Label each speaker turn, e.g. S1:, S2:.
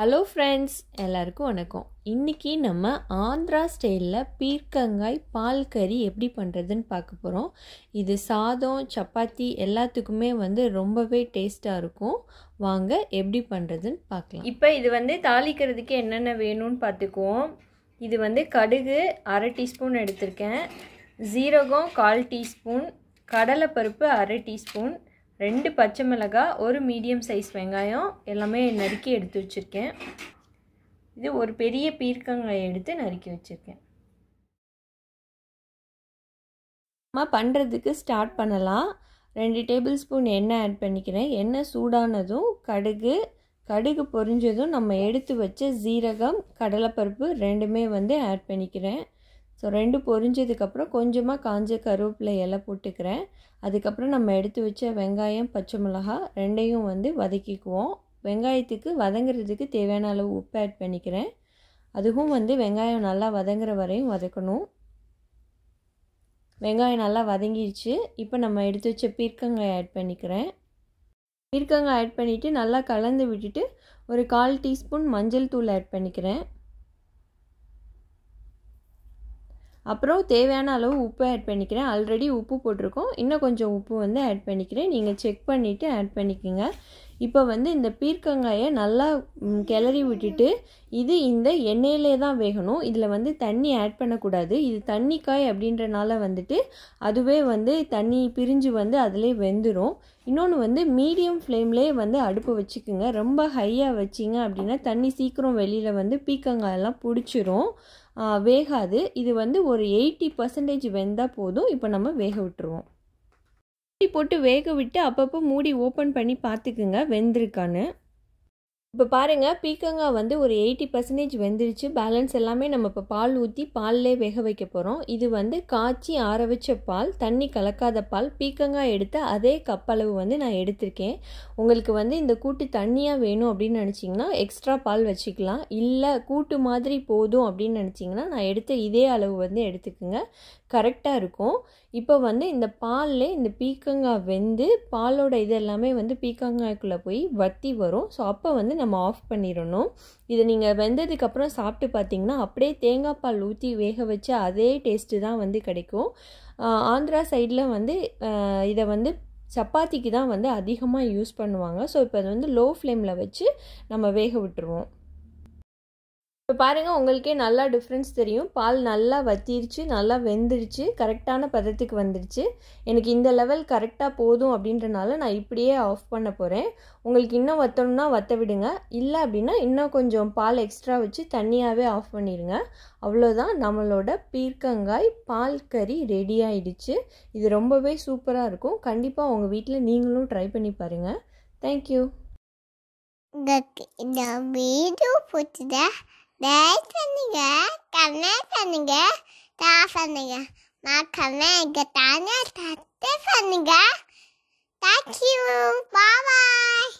S1: hello friends எல்லாருக்கும் வணக்கம் இன்றைக்கி நம்ம ஆந்திரா ஸ்டைலில் பீர்க்கங்காய் பால் கறி எப்படி பண்ணுறதுன்னு பார்க்க போகிறோம் இது சாதம் சப்பாத்தி எல்லாத்துக்குமே வந்து ரொம்பவே டேஸ்ட்டாக இருக்கும் வாங்க எப்படி பண்ணுறதுன்னு பார்க்கலாம் இப்போ இது வந்து தாளிக்கிறதுக்கு என்னென்ன வேணும்னு பார்த்துக்குவோம் இது வந்து கடுகு அரை டீஸ்பூன் எடுத்திருக்கேன் ஜீரகம் கால் டீஸ்பூன் கடலைப்பருப்பு அரை டீஸ்பூன் ரெண்டு பச்சை மிளகாய் ஒரு மீடியம் சைஸ் வெங்காயம் எல்லாமே நறுக்கி எடுத்து வச்சுருக்கேன் இது ஒரு பெரிய பீர்க்கங்காயை எடுத்து நறுக்கி வச்சுருக்கேன் அம்மா பண்ணுறதுக்கு ஸ்டார்ட் பண்ணலாம் ரெண்டு டேபிள் ஸ்பூன் எண்ணெய் ஆட் பண்ணிக்கிறேன் எண்ணெய் சூடானதும் கடுகு கடுகு பொரிஞ்சதும் நம்ம எடுத்து வச்ச ஜீரகம் கடலைப்பருப்பு ரெண்டுமே வந்து ஆட் பண்ணிக்கிறேன் ஸோ ரெண்டு பொரிஞ்சதுக்கப்புறம் கொஞ்சமாக காஞ்ச கருவேப்பிலை இலை போட்டுக்கிறேன் அதுக்கப்புறம் நம்ம எடுத்து வச்ச வெங்காயம் பச்சை மிளகா ரெண்டையும் வந்து வதக்கிக்குவோம் வெங்காயத்துக்கு வதங்குறதுக்கு தேவையான அளவு உப்பு ஆட் பண்ணிக்கிறேன் அதுவும் வந்து வெங்காயம் நல்லா வதங்குற வரையும் வதக்கணும் வெங்காயம் நல்லா வதங்கிடுச்சு இப்போ நம்ம எடுத்து வச்ச பீர்க்கங்காய் ஆட் பண்ணிக்கிறேன் பீர்க்கங்காய் ஆட் பண்ணிவிட்டு நல்லா கலந்து விட்டுட்டு ஒரு கால் டீஸ்பூன் மஞ்சள் தூள் ஆட் பண்ணிக்கிறேன் அப்புறம் தேவையான அளவு உப்பு ஆட் பண்ணிக்கிறேன் ஆல்ரெடி உப்பு போட்டிருக்கோம் இன்னும் கொஞ்சம் உப்பு வந்து ஆட் பண்ணிக்கிறேன் நீங்கள் செக் பண்ணிவிட்டு ஆட் பண்ணிக்கோங்க இப்போ வந்து இந்த பீர்க்கங்காயை நல்லா கிளறி விட்டுட்டு இது இந்த எண்ணெயிலே தான் வேகணும் இதில் வந்து தண்ணி ஆட் பண்ணக்கூடாது இது தண்ணிக்காய் அப்படின்றனால வந்துட்டு அதுவே வந்து தண்ணி பிரிஞ்சு வந்து அதிலே வெந்துடும் இன்னொன்று வந்து மீடியம் ஃப்ளேம்லேயே வந்து அடுப்பு வச்சுக்கோங்க ரொம்ப ஹையாக வச்சிங்க அப்படின்னா தண்ணி சீக்கிரம் வெளியில் வந்து பீர்க்கங்காயெல்லாம் பிடிச்சிரும் வேகாது இது வந்து ஒரு எயிட்டி பர்சன்டேஜ் வெந்தால் போதும் இப்போ நம்ம வேக விட்டுருவோம் மூடி போட்டு வேக விட்டு அப்பப்போ மூடி ஓப்பன் பண்ணி பார்த்துக்குங்க வெந்திருக்கான்னு இப்போ பாருங்கள் பீக்கங்காய் வந்து ஒரு எயிட்டி பர்சன்டேஜ் வெந்துருச்சு பேலன்ஸ் எல்லாமே நம்ம இப்போ பால் ஊற்றி பாலிலே வேக வைக்க போகிறோம் இது வந்து காய்ச்சி ஆற வச்ச பால் தண்ணி கலக்காத பால் பீக்கங்காய் எடுத்த அதே கப்பளவு வந்து நான் எடுத்திருக்கேன் உங்களுக்கு வந்து இந்த கூட்டு தண்ணியாக வேணும் அப்படின்னு நினச்சிங்கன்னா எக்ஸ்ட்ரா பால் வச்சுக்கலாம் இல்லை கூட்டு மாதிரி போதும் அப்படின்னு நினச்சிங்கன்னா நான் எடுத்த இதே அளவு வந்து எடுத்துக்கோங்க கரெக்டாக இருக்கும் இப்போ வந்து இந்த பாலில் இந்த பீக்கங்காய் வெந்து பாலோட இது எல்லாமே வந்து பீக்கங்காய்க்குள்ளே போய் வத்தி வரும் ஸோ அப்போ வந்து நம்ம ஆஃப் பண்ணிடணும் இதை நீங்கள் வெந்ததுக்கப்புறம் சாப்பிட்டு பார்த்தீங்கன்னா அப்படியே தேங்காய் பால் ஊற்றி வேக வச்சு அதே டேஸ்ட்டு தான் வந்து கிடைக்கும் ஆந்திரா சைடில் வந்து இதை வந்து சப்பாத்திக்கு தான் வந்து அதிகமாக யூஸ் பண்ணுவாங்க ஸோ இப்போ அது வந்து லோ ஃப்ளேமில் வச்சு நம்ம வேக விட்டுருவோம் இப்போ பாருங்கள் உங்களுக்கே நல்லா டிஃப்ரென்ஸ் தெரியும் பால் நல்லா வத்திருச்சு நல்லா வெந்துருச்சு கரெக்டான பதத்துக்கு வந்துடுச்சு எனக்கு இந்த லெவல் கரெக்டாக போதும் அப்படின்றனால நான் இப்படியே ஆஃப் பண்ண போகிறேன் உங்களுக்கு இன்னும் வற்றணும்னா வற்ற விடுங்க இல்லை அப்படின்னா இன்னும் கொஞ்சம் பால் எக்ஸ்ட்ரா வச்சு தண்ணியாகவே ஆஃப் பண்ணிடுங்க அவ்வளோதான் நம்மளோட பீர்க்கங்காய் பால் கறி ரெடி ஆயிடுச்சு இது ரொம்பவே சூப்பராக இருக்கும் கண்டிப்பாக உங்கள் வீட்டில் நீங்களும் ட்ரை பண்ணி பாருங்கள் தேங்க்யூ இந்த வீடியோ பிடிச்சதா லைக் பண்ணுங்க கமெண்ட் பண்ணுங்க ஷேர் பண்ணுங்க மறக்காம எங்க தானே சப்ஸ்கிரைப் பண்ணுங்க தேங்க்யூ பாய் பாய்